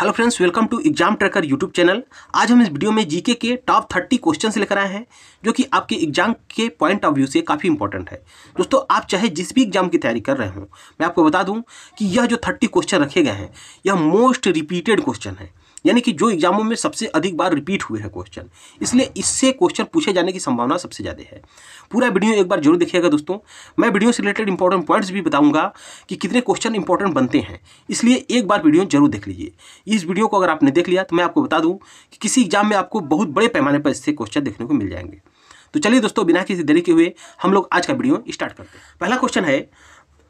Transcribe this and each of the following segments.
hello friends welcome to exam tracker YouTube channel आज हम इस वीडियो में जीके के टॉप थर्टी क्वेश्चन लेकर आए हैं जो कि आपके एग्जाम के पॉइंट ऑफ व्यू से काफ़ी इंपॉर्टेंट है दोस्तों आप चाहे जिस भी एग्जाम की तैयारी कर रहे हो मैं आपको बता दूं कि यह जो थर्टी क्वेश्चन रखे गए हैं यह मोस्ट रिपीटेड क्वेश्चन है यानी कि जो एग्जामों में सबसे अधिक बार रिपीट हुए हैं क्वेश्चन इसलिए इससे क्वेश्चन पूछे जाने की संभावना सबसे ज़्यादा है पूरा वीडियो एक बार जरूर देखिएगा दोस्तों मैं वीडियो से रिलेटेड इंपॉर्टेंट पॉइंट्स भी बताऊंगा कि कितने क्वेश्चन इंपॉर्टेंट बनते हैं इसलिए एक बार वीडियो जरूर देख लीजिए इस वीडियो को अगर आपने देख लिया तो मैं आपको बता दूँ कि किसी एग्जाम में आपको बहुत बड़े पैमाने पर इससे क्वेश्चन देखने को मिल जाएंगे तो चलिए दोस्तों बिना किसी देरी के हुए हम लोग आज का वीडियो स्टार्ट करते हैं पहला क्वेश्चन है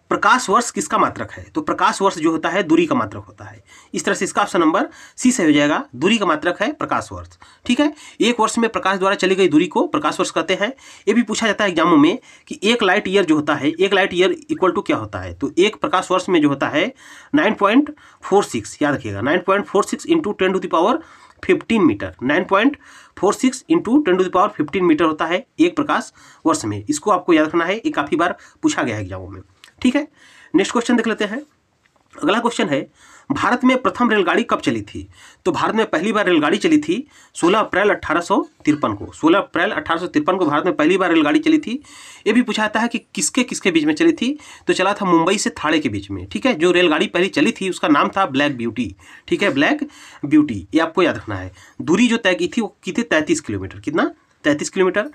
प्रकाश वर्ष किसका मात्रक है तो प्रकाश वर्ष जो होता है दूरी का मात्रक होता है इस तरह से इसका ऑप्शन नंबर सी से हो जाएगा दूरी का मात्रक है प्रकाश वर्ष ठीक है एक वर्ष में प्रकाश द्वारा चली गई दूरी को प्रकाश वर्ष कहते हैं ये भी पूछा जाता है एग्जामों में कि एक लाइट ईयर जो होता है एक लाइट ईयर इक्वल टू क्या होता है तो एक प्रकाश वर्ष में जो होता है नाइन पॉइंट फोर सिक्स याद रखिएगा nine point four six into ten to the power fifteen meter nine point four six into ten to the power fifteen meter होता है एक प्रकाश वर्ष में इसको आपको याद रखना है ये काफ़ी बार पूछा गया है एग्जामों में ठीक है नेक्स्ट क्वेश्चन देख लेते हैं अगला क्वेश्चन है भारत में प्रथम रेलगाड़ी कब चली थी तो भारत में पहली बार रेलगाड़ी चली थी 16 अप्रैल अट्ठारह को 16 अप्रैल अट्ठारह को भारत में पहली बार रेलगाड़ी चली थी ये भी पूछा जाता है कि किसके किसके बीच में चली थी तो चला था मुंबई से थाड़े के बीच में ठीक है जो रेलगाड़ी पहली चली थी उसका नाम था ब्लैक ब्यूटी ठीक है ब्लैक ब्यूटी ये आपको याद रखना है दूरी जो तय की थी वो की थी तैंतीस किलोमीटर कितना तैंतीस किलोमीटर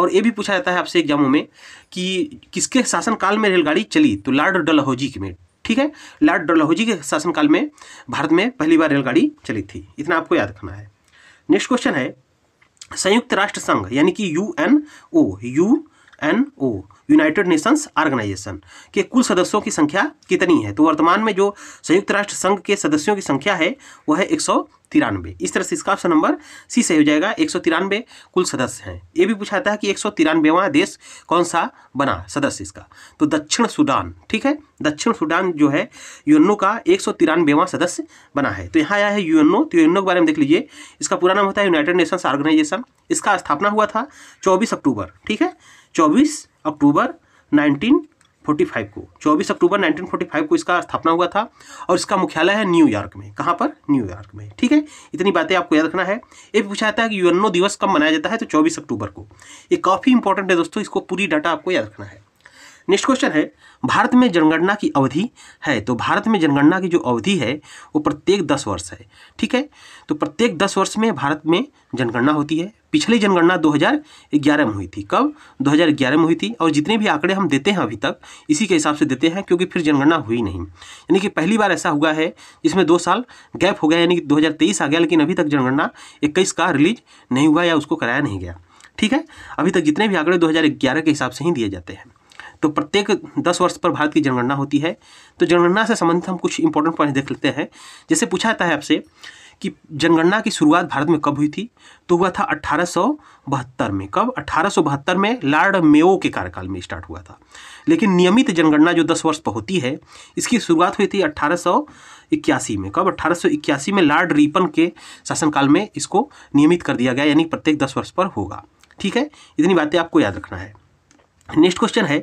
और ये भी पूछा जाता है आपसे एग्जामों में कि किसके शासनकाल में रेलगाड़ी चली तो लॉर्ड डलहौजी में ठीक है लॉर्ड डलहौजी के शासनकाल में भारत में पहली बार रेलगाड़ी चली थी इतना आपको याद रखना है नेक्स्ट क्वेश्चन है संयुक्त राष्ट्र संघ यानी कि U N O U N O United Nations Organization के कुल सदस्यों की संख्या कितनी है तो वर्तमान में जो संयुक्त राष्ट्र संघ के सदस्यों की संख्या है वह है एक तिरानवे इस तरह से इसका ऑप्शन नंबर सी सही हो जाएगा एक सौ तिरानवे कुल सदस्य हैं ये भी पूछा जाता है कि एक सौ तिरानवेवा देश कौन सा बना सदस्य इसका तो दक्षिण सूडान ठीक है दक्षिण सूडान जो है यूएनओ का एक सौ तिरानवेवा सदस्य बना है तो यहाँ आया है यूएनओ तो यूएनओ के बारे में देख लीजिए इसका पूरा नाम होता है यूनाइटेड नेशंस ऑर्गेनाइजेशन इसका स्थापना हुआ था चौबीस अक्टूबर ठीक है चौबीस अक्टूबर 1945 को 24 अक्टूबर 1945 को इसका स्थापना हुआ था और इसका मुख्यालय है न्यूयॉर्क में कहाँ पर न्यूयॉर्क में ठीक है इतनी बातें आपको याद रखना है ये पूछा जाता है कि यूएनओ दिवस कब मनाया जाता है तो 24 अक्टूबर को ये काफ़ी इंपॉर्टेंट है दोस्तों इसको पूरी डाटा आपको याद रखना है नेक्स्ट क्वेश्चन है भारत में जनगणना की अवधि है तो भारत में जनगणना की जो अवधि है वो प्रत्येक दस वर्ष है ठीक है तो प्रत्येक दस वर्ष में भारत में जनगणना होती है पिछली जनगणना 2011 में हुई थी कब 2011 में हुई थी और जितने भी आंकड़े हम देते हैं अभी तक इसी के हिसाब से देते हैं क्योंकि फिर जनगणना हुई नहीं यानी कि पहली बार ऐसा हुआ है जिसमें दो साल गैप हो गया यानी कि 2023 आ गया लेकिन अभी तक जनगणना इक्कीस का रिलीज नहीं हुआ या उसको कराया नहीं गया ठीक है अभी तक जितने भी आंकड़े दो के हिसाब से ही दिए जाते हैं तो प्रत्येक दस वर्ष पर भारत की जनगणना होती है तो जनगणना से संबंधित हम कुछ इंपॉर्टेंट पॉइंट देख लेते हैं जैसे पूछा जाता है आपसे कि जनगणना की शुरुआत भारत में कब हुई थी तो हुआ था अट्ठारह में कब अट्ठारह में लॉर्ड मेओ के कार्यकाल में स्टार्ट हुआ था लेकिन नियमित जनगणना जो 10 वर्ष पर होती है इसकी शुरुआत हुई थी अट्ठारह में कब अट्ठारह में लॉर्ड रिपन के शासनकाल में इसको नियमित कर दिया गया यानी प्रत्येक दस वर्ष पर होगा ठीक है इतनी बातें आपको याद रखना है नेक्स्ट क्वेश्चन है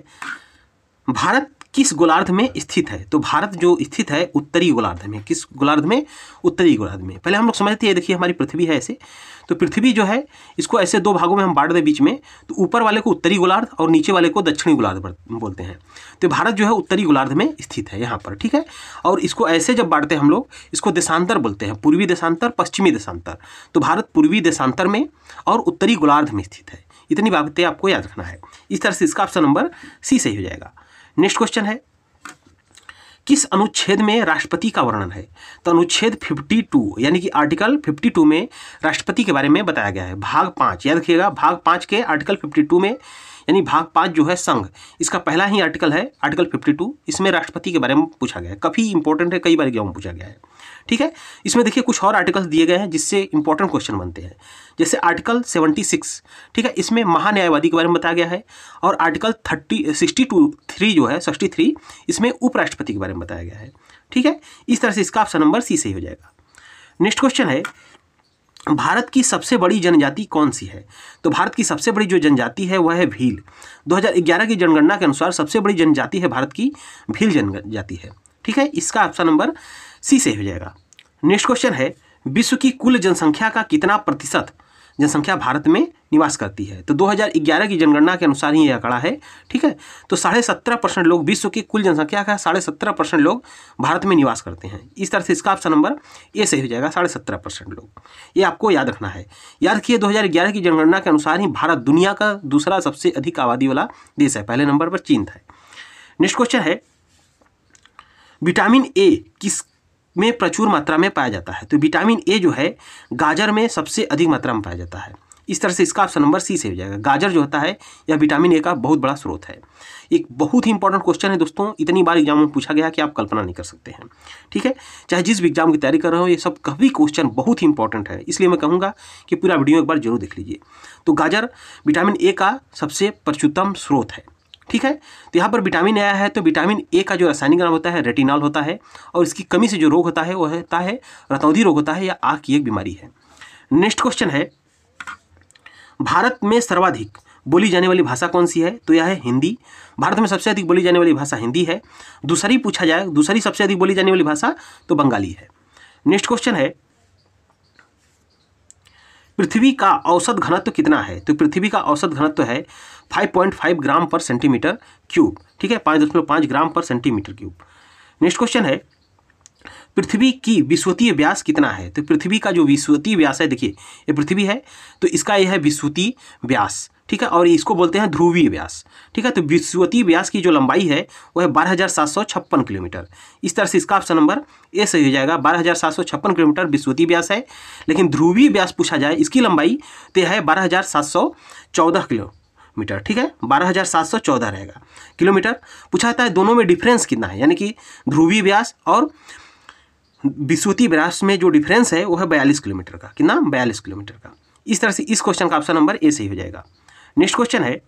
भारत किस गोलार्ध में स्थित है तो भारत जो स्थित है उत्तरी गोलार्ध में किस गोलार्ध में उत्तरी गोलार्ध में पहले हम लोग समझते हैं देखिए हमारी पृथ्वी है ऐसे तो पृथ्वी जो है इसको ऐसे दो भागों में हम बांट दें बीच में तो ऊपर वाले को उत्तरी गोलार्ध और नीचे वाले को दक्षिणी गोलार्ध बोलते हैं तो भारत जो है उत्तरी गोलार्ध में स्थित है यहाँ पर ठीक है और इसको ऐसे जब बांटते हैं हम लोग इसको देशांतर बोलते हैं पूर्वी देशांतर पश्चिमी देशांतर तो भारत पूर्वी देशांतर में और उत्तरी गोलार्ध में स्थित है इतनी बाबतें आपको याद रखना है इस तरह से इसका ऑप्शन नंबर सी सही हो जाएगा नेक्स्ट क्वेश्चन है किस अनुच्छेद में राष्ट्रपति का वर्णन है तो अनुच्छेद 52 यानी कि आर्टिकल 52 में राष्ट्रपति के बारे में बताया गया है भाग पाँच याद रखिएगा भाग पाँच के आर्टिकल 52 में यानी भाग पाँच जो है संघ इसका पहला ही आर्टिकल है आर्टिकल 52 इसमें राष्ट्रपति के बारे में पूछा गया है काफ़ी इंपॉर्टेंट है कई बार एग्जाम पूछा गया है ठीक है इसमें देखिए कुछ और आर्टिकल्स दिए गए हैं जिससे इंपॉर्टेंट क्वेश्चन बनते हैं जैसे आर्टिकल 76 ठीक है इसमें महान्यायवादी के बारे में बताया गया है और article thirty sixty two three जो है सिक्सटी थ्री इसमें उपराष्ट्रपति के बारे में बताया गया है ठीक है इस तरह से इसका ऑप्शन नंबर सी सही हो जाएगा नेक्स्ट क्वेश्चन है भारत की सबसे बड़ी जनजाति कौन सी है तो भारत की सबसे बड़ी जो जनजाति है वह है भील 2011 की जनगणना के अनुसार सबसे बड़ी जनजाति है भारत की भील जनजाति है ठीक है इसका ऑप्शन नंबर सी से हो जाएगा नेक्स्ट क्वेश्चन है विश्व की कुल जनसंख्या का कितना प्रतिशत जनसंख्या भारत में निवास करती है तो 2011 की जनगणना के अनुसार ही यह आंकड़ा है ठीक है तो साढ़े सत्रह परसेंट लोग विश्व की कुल जनसंख्या का साढ़े सत्रह परसेंट लोग भारत में निवास करते हैं इस तरह से इसका ऑप्शन नंबर ए सही हो जाएगा साढ़े सत्रह परसेंट लोग ये आपको याद रखना है याद रखिए 2011 की जनगणना के अनुसार ही भारत दुनिया का दूसरा सबसे अधिक आबादी वाला देश है पहले नंबर पर चीन था नेक्स्ट क्वेश्चन है विटामिन ए किस में प्रचुर मात्रा में पाया जाता है तो विटामिन ए जो है गाजर में सबसे अधिक मात्रा में पाया जाता है इस तरह से इसका ऑप्शन नंबर सी से हो जाएगा गाजर जो होता है यह विटामिन ए का बहुत बड़ा स्रोत है एक बहुत ही इंपॉर्टेंट क्वेश्चन है दोस्तों इतनी बार एग्जाम में पूछा गया कि आप कल्पना नहीं कर सकते हैं ठीक है चाहे जिस भी एग्जाम की तैयारी कर रहे हो ये सब कभी क्वेश्चन बहुत ही इंपॉर्टेंट है इसलिए मैं कहूँगा कि पूरा वीडियो एक बार जरूर देख लीजिए तो गाजर विटामिन ए का सबसे प्रचुतम स्रोत है ठीक है तो यहाँ पर विटामिन आया है तो विटामिन ए का जो रासायनिक नाम होता है रेटिनॉल होता है और इसकी कमी से जो रोग होता है वह होता है रतौधी रोग होता है या आँख की एक बीमारी है नेक्स्ट क्वेश्चन है भारत में सर्वाधिक बोली जाने वाली भाषा कौन सी है तो यह है हिंदी भारत में सबसे अधिक बोली जाने वाली भाषा हिंदी है दूसरी पूछा जाए दूसरी सबसे अधिक बोली जाने वाली भाषा तो बंगाली है नेक्स्ट क्वेश्चन है पृथ्वी का औसत घनत्व कितना है तो पृथ्वी का औसत घनत्व है 5.5 ग्राम पर सेंटीमीटर क्यूब ठीक है 5.5 ग्राम पर सेंटीमीटर क्यूब नेक्स्ट क्वेश्चन है पृथ्वी की विश्वतीय व्यास कितना है तो पृथ्वी का जो विश्वतीय व्यास है देखिए ये पृथ्वी है तो इसका यह है विश्वतीय व्यास ठीक है और इसको बोलते हैं ध्रुवीय व्यास ठीक है तो विश्वतीय व्यास की जो लंबाई है वह है बारह हज़ार सात सौ छप्पन किलोमीटर इस तरह से इसका ऑप्शन नंबर ए सही हो जाएगा बारह हज़ार सात सौ छप्पन किलोमीटर विश्वती व्यास है लेकिन ध्रुवीय व्यास पूछा जाए इसकी लंबाई तो यह है बारह हज़ार सात सौ चौदह किलो मीटर ठीक है बारह हज़ार सात सौ चौदह रहेगा किलोमीटर पूछा जाता है दोनों में डिफरेंस कितना है यानी कि ध्रुवीय व्यास और विश्वती ब्रास में जो डिफरेंस है वो है बयालीस किलोमीटर का कितना बयालीस किलोमीटर का इस तरह से इस क्वेश्चन का ऑप्शन नंबर ए सही हो जाएगा नेक्स्ट क्वेश्चन है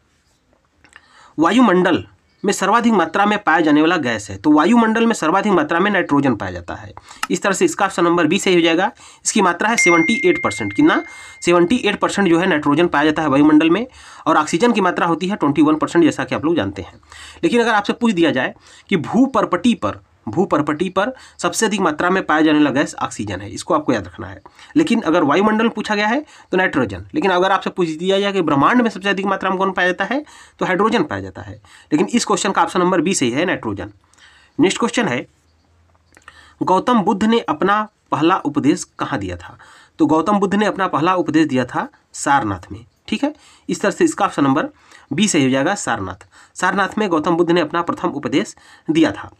वायुमंडल में सर्वाधिक मात्रा में पाया जाने वाला गैस है तो वायुमंडल में सर्वाधिक मात्रा में नाइट्रोजन पाया जाता है इस तरह से इसका ऑप्शन नंबर बी सही हो जाएगा इसकी मात्रा है सेवेंटी एट परसेंट कितना सेवेंटी एट परसेंट जो है नाइट्रोजन पाया जाता है वायुमंडल में और ऑक्सीजन की मात्रा होती है ट्वेंटी वन परसेंट जैसा कि आप लोग जानते हैं लेकिन अगर आपसे पूछ दिया जाए कि भू पर भूपरपटी पर सबसे अधिक मात्रा में पाया जाने वाला गैस ऑक्सीजन है इसको आपको याद रखना है लेकिन अगर वायुमंडल पूछा गया है तो नाइट्रोजन लेकिन अगर आपसे पूछ दिया जाए कि ब्रह्मांड में सबसे अधिक मात्रा में कौन पाया जाता है तो हाइड्रोजन पाया जाता है लेकिन इस क्वेश्चन का ऑप्शन नंबर बी सही है नाइट्रोजन नेक्स्ट क्वेश्चन है गौतम बुद्ध ने अपना पहला उपदेश कहाँ दिया था तो गौतम बुद्ध ने अपना पहला उपदेश दिया था सारनाथ में ठीक है इस तरह से इसका ऑप्शन नंबर बी सही हो जाएगा सारनाथ सारनाथ में गौतम बुद्ध ने अपना प्रथम उपदेश दिया था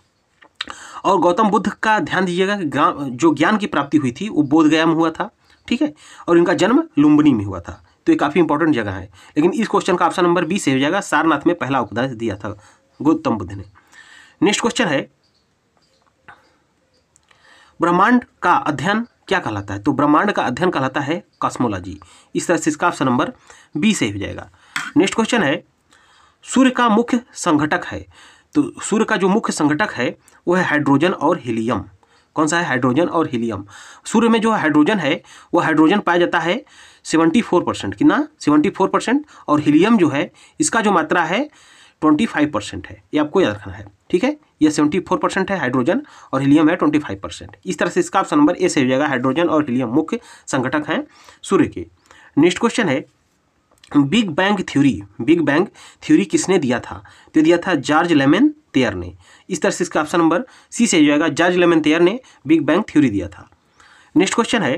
और गौतम बुद्ध का ध्यान दीजिएगा कि जो ज्ञान की प्राप्ति हुई थी वो बोधगया में हुआ था ठीक है और इनका जन्म लुम्बनी में हुआ था तो ये काफ़ी इंपॉर्टेंट जगह है लेकिन इस क्वेश्चन का ऑप्शन नंबर बी से हो जाएगा सारनाथ में पहला उपदेश दिया था गौतम बुद्ध ने नेक्स्ट क्वेश्चन है ब्रह्मांड का अध्ययन क्या कहलाता है तो ब्रह्मांड का अध्ययन कहलाता है कॉस्मोलॉजी इस तरह से इसका ऑप्शन नंबर बी से हो जाएगा नेक्स्ट क्वेश्चन है सूर्य का मुख्य संघटक है तो सूर्य का जो मुख्य संघटक है वो है हाइड्रोजन और हीलियम कौन सा है हाइड्रोजन और हीलियम सूर्य में जो हाइड्रोजन है वो हाइड्रोजन पाया जाता है सेवेंटी फोर परसेंट कितना सेवेंटी फोर परसेंट और हीलियम जो है इसका जो मात्रा है ट्वेंटी फाइव परसेंट है ये आपको याद रखना है ठीक है यह सेवेंटी फोर परसेंट है हाइड्रोजन और हीलियम है ट्वेंटी फाइव परसेंट इस तरह से इसका ऑप्शन नंबर ए सही हो जाएगा हाइड्रोजन और हीलियम मुख्य संगठक हैं सूर्य के नेक्स्ट क्वेश्चन है big bang theory big bang theory किसने दिया था तो दिया था जॉर्ज लेमन तेयर ने इस तरह से इसका ऑप्शन नंबर सी से जाएगा जॉर्ज लेमन तेयर ने बिग बैंग थ्योरी दिया था नेक्स्ट क्वेश्चन है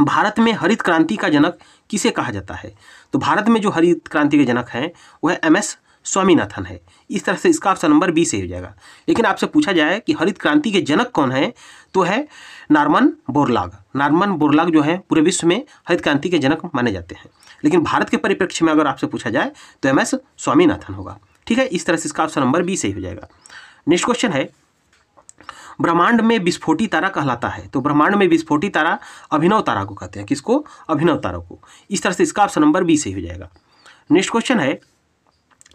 भारत में हरित क्रांति का जनक किसे कहा जाता है तो भारत में जो हरित क्रांति के जनक हैं वह एम एस स्वामीनाथन है इस तरह से इसका ऑप्शन नंबर बी सही हो जाएगा लेकिन आपसे पूछा जाए कि हरित क्रांति के जनक कौन है तो है नारमन बोरलाग नारमन बोरलाग जो है पूरे विश्व में हरित क्रांति के जनक माने जाते हैं लेकिन भारत के परिप्रेक्ष्य में अगर आपसे पूछा जाए तो एम एस स्वामीनाथन होगा ठीक है इस तरह से इसका ऑप्शन नंबर बी सही हो जाएगा नेक्स्ट क्वेश्चन है ब्रह्मांड में विस्फोटी तारा कहलाता है तो ब्रह्मांड में विस्फोटी तारा अभिनव तारा को कहते हैं किसको अभिनव तारा को इस तरह से इसका ऑप्शन नंबर बी सही हो जाएगा नेक्स्ट क्वेश्चन है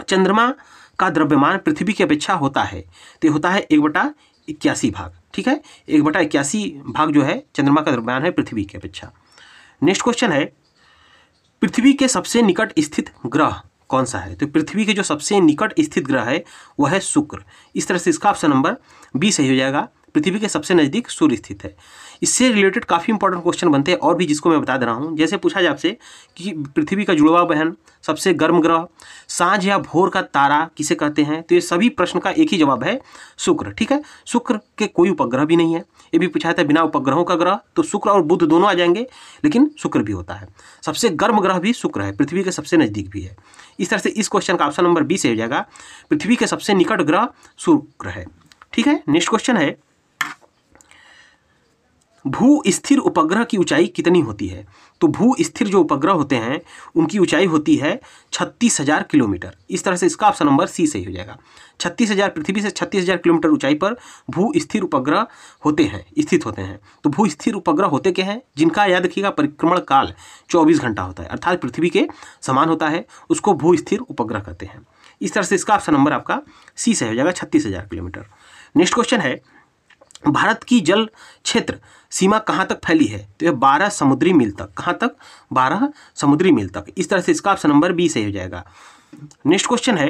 चंद्रमा का द्रव्यमान पृथ्वी की अपेक्षा होता है तो होता है एक बटा इक्यासी भाग ठीक है एक बटा इक्यासी भाग जो है चंद्रमा का द्रव्यमान है पृथ्वी की अपेक्षा नेक्स्ट क्वेश्चन है पृथ्वी के सबसे निकट स्थित ग्रह कौन सा है तो पृथ्वी के जो सबसे निकट स्थित ग्रह है वह है शुक्र इस तरह से इसका ऑप्शन नंबर बी सही हो जाएगा पृथ्वी के सबसे नज़दीक सूर्य स्थित है इससे रिलेटेड काफ़ी इंपॉर्टेंट क्वेश्चन बनते हैं और भी जिसको मैं बता दे रहा हूँ जैसे पूछा जाए आपसे कि पृथ्वी का जुड़वा बहन सबसे गर्म ग्रह सांझ या भोर का तारा किसे कहते हैं तो ये सभी प्रश्न का एक ही जवाब है शुक्र ठीक है शुक्र के कोई उपग्रह भी नहीं है ये भी पूछा जाता है बिना उपग्रहों का ग्रह तो शुक्र और बुद्ध दोनों आ जाएंगे लेकिन शुक्र भी होता है सबसे गर्म ग्रह भी शुक्र है पृथ्वी के सबसे नज़दीक भी है इस तरह से इस क्वेश्चन का ऑप्शन नंबर बी से हो जाएगा पृथ्वी के सबसे निकट ग्रह शुक्र है ठीक है नेक्स्ट क्वेश्चन है भू स्थिर उपग्रह की ऊंचाई कितनी होती है तो भू स्थिर जो उपग्रह होते हैं उनकी ऊंचाई होती है छत्तीस हज़ार किलोमीटर इस तरह से इसका ऑप्शन नंबर सी सही हो जाएगा छत्तीस हज़ार पृथ्वी से छत्तीस हज़ार किलोमीटर ऊंचाई पर भू स्थिर उपग्रह होते हैं स्थित होते हैं तो भू स्थिर उपग्रह होते क्या हैं जिनका याद रखिएगा परिक्रमण काल चौबीस घंटा होता है अर्थात पृथ्वी के समान होता है उसको भू स्थिर उपग्रह कहते हैं इस तरह से इसका ऑप्शन नंबर आपका सी सही हो जाएगा छत्तीस हज़ार किलोमीटर नेक्स्ट क्वेश्चन है भारत की जल क्षेत्र सीमा कहाँ तक फैली है तो यह बारह समुद्री मील तक कहाँ तक बारह समुद्री मील तक इस तरह से इसका ऑप्शन नंबर बी सही हो जाएगा नेक्स्ट क्वेश्चन है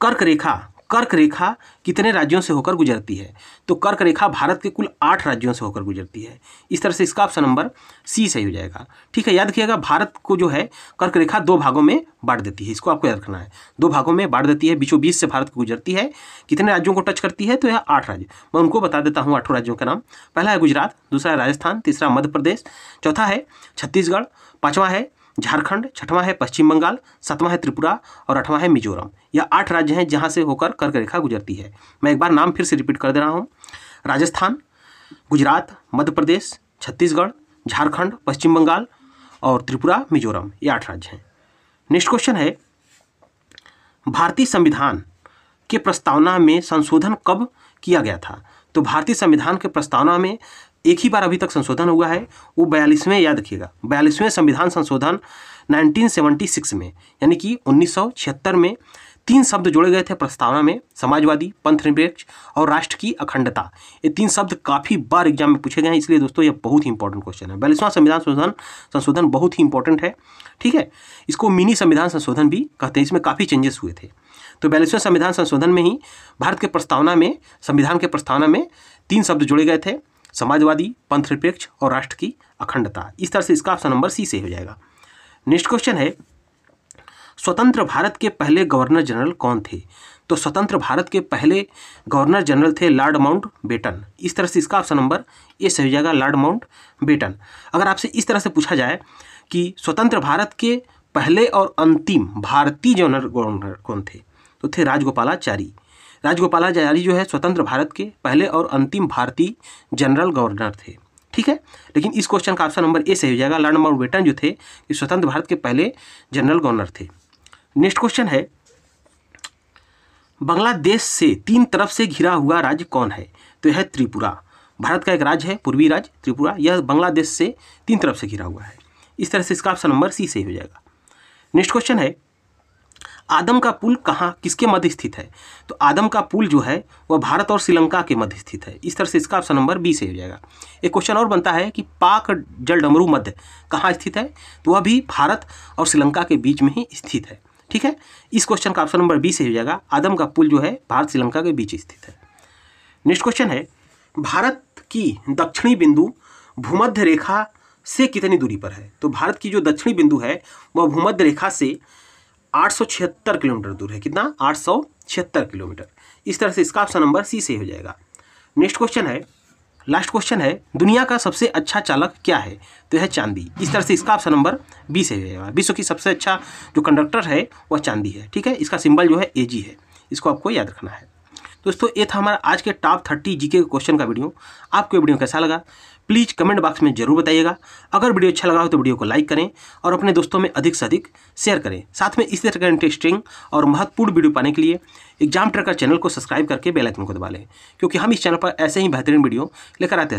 कर्क रेखा कर्क रेखा कितने राज्यों से होकर गुजरती है तो कर्क रेखा भारत के कुल आठ राज्यों से होकर गुजरती है इस तरह से इसका ऑप्शन नंबर सी सही हो जाएगा ठीक है याद रखिएगा भारत को जो है कर्क रेखा दो भागों में बांट देती है इसको आपको याद रखना है दो भागों में बांट देती है बीचों बीच से भारत को गुजरती है कितने राज्यों को टच करती है तो यह आठ राज्य मैं उनको बता देता हूँ आठों राज्यों का नाम पहला है गुजरात दूसरा है राजस्थान तीसरा मध्य प्रदेश चौथा है छत्तीसगढ़ पाँचवा है झारखंड छठवां है पश्चिम बंगाल सातवां है त्रिपुरा और आठवां है मिजोरम यह आठ राज्य हैं जहां से होकर कर्क रेखा गुजरती है मैं एक बार नाम फिर से रिपीट कर दे रहा हूँ राजस्थान गुजरात मध्य प्रदेश छत्तीसगढ़ झारखंड पश्चिम बंगाल और त्रिपुरा मिजोरम ये आठ राज्य हैं नेक्स्ट क्वेश्चन है भारतीय संविधान के प्रस्तावना में संशोधन कब किया गया था तो भारतीय संविधान के प्रस्तावना में एक ही बार अभी तक संशोधन हुआ है वो बयालीसवें याद रखिएगा बयालीसवें संविधान संशोधन 1976 में यानी कि 1976 में तीन शब्द जोड़े गए थे प्रस्तावना में समाजवादी पंथ निरपेक्ष और राष्ट्र की अखंडता ये तीन शब्द काफ़ी बार एग्जाम में पूछे गए हैं इसलिए दोस्तों ये बहुत ही इंपॉर्टेंट क्वेश्चन है बयालीसवां संविधान संशोधन संशोधन बहुत ही इंपॉर्टेंट है ठीक है इसको मिनी संविधान संशोधन भी कहते हैं इसमें काफ़ी चेंजेस हुए थे तो बयालीसवें संविधान संशोधन में ही भारत के प्रस्तावना में संविधान के प्रस्तावना में तीन शब्द जोड़े गए थे समाजवादी पंथ निरपेक्ष और राष्ट्र की अखंडता इस तरह से इसका ऑप्शन नंबर सी से हो जाएगा नेक्स्ट क्वेश्चन है स्वतंत्र भारत के पहले गवर्नर जनरल कौन थे तो स्वतंत्र भारत के पहले गवर्नर जनरल थे लॉर्ड माउंट बेटन इस तरह से इसका ऑप्शन नंबर ए सही हो जाएगा लॉर्ड माउंट बेटन अगर आपसे इस तरह से पूछा जाए कि स्वतंत्र भारत के पहले और अंतिम भारतीय जनरल गवर्नर कौन थे तो थे राजगोपालाचारी राजगोपालाचारी जो है स्वतंत्र भारत के पहले और अंतिम भारतीय जनरल गवर्नर थे ठीक है लेकिन इस क्वेश्चन का ऑप्शन नंबर ए सही हो जाएगा लर्न माउंटबेटन जो थे ये स्वतंत्र भारत के पहले जनरल गवर्नर थे नेक्स्ट क्वेश्चन है बांग्लादेश से तीन तरफ से घिरा हुआ राज्य कौन है तो यह त्रिपुरा भारत का एक राज्य है पूर्वी राज्य त्रिपुरा यह बांग्लादेश से तीन तरफ से घिरा हुआ है इस तरह से इसका ऑप्शन नंबर सी सही हो जाएगा नेक्स्ट क्वेश्चन है आदम का पुल कहाँ किसके मध्य स्थित है तो आदम का पुल जो है वह भारत और श्रीलंका के मध्य स्थित है इस तरह से इसका ऑप्शन नंबर बी से हो जाएगा एक क्वेश्चन और बनता है कि पाक जल डमरू मध्य कहाँ स्थित है तो वह भी भारत और श्रीलंका के बीच में ही स्थित है ठीक है इस क्वेश्चन का ऑप्शन नंबर बी से हो जाएगा आदम का पुल जो है भारत श्रीलंका के बीच स्थित है नेक्स्ट क्वेश्चन है भारत की दक्षिणी बिंदु भूमध्य रेखा से कितनी दूरी पर है तो भारत की जो दक्षिणी बिंदु है वह भूमध्य रेखा से 876 किलोमीटर दूर है कितना 876 किलोमीटर इस तरह से इसका ऑप्शन नंबर सी से हो जाएगा नेक्स्ट क्वेश्चन है लास्ट क्वेश्चन है दुनिया का सबसे अच्छा चालक क्या है तो यह है चांदी इस तरह से इसका ऑप्शन नंबर बी से हो जाएगा विश्व की सबसे अच्छा जो कंडक्टर है वह चांदी है ठीक है इसका सिंबल जो है ए है इसको आपको याद रखना है दोस्तों ये था हमारा आज के टॉप थर्टी जीके क्वेश्चन का वीडियो आपको वीडियो कैसा लगा प्लीज़ कमेंट बॉक्स में जरूर बताइएगा अगर वीडियो अच्छा लगा हो तो वीडियो को लाइक करें और अपने दोस्तों में अधिक से अधिक शेयर करें साथ में इसी तरह का इंटरेस्टिंग और महत्वपूर्ण वीडियो पाने के लिए एग्जाम ट्रेकर चैनल को सब्सक्राइब करके बेलाइकन को दबा लें क्योंकि हम इस चैनल पर ऐसे ही बेहतरीन वीडियो लेकर आते हैं